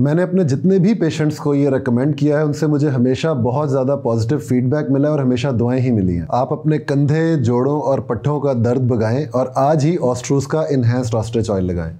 मैंने अपने जितने भी पेशेंट्स को ये रेकमेंड किया है उनसे मुझे हमेशा बहुत ज़्यादा पॉजिटिव फीडबैक मिला है और हमेशा दुआएं ही मिली हैं आप अपने कंधे जोड़ों और पट्ठों का दर्द भगाएं और आज ही ऑस्ट्रोस का इन्हेंस्ड ऑस्ट्रेच ऑयल लगाएं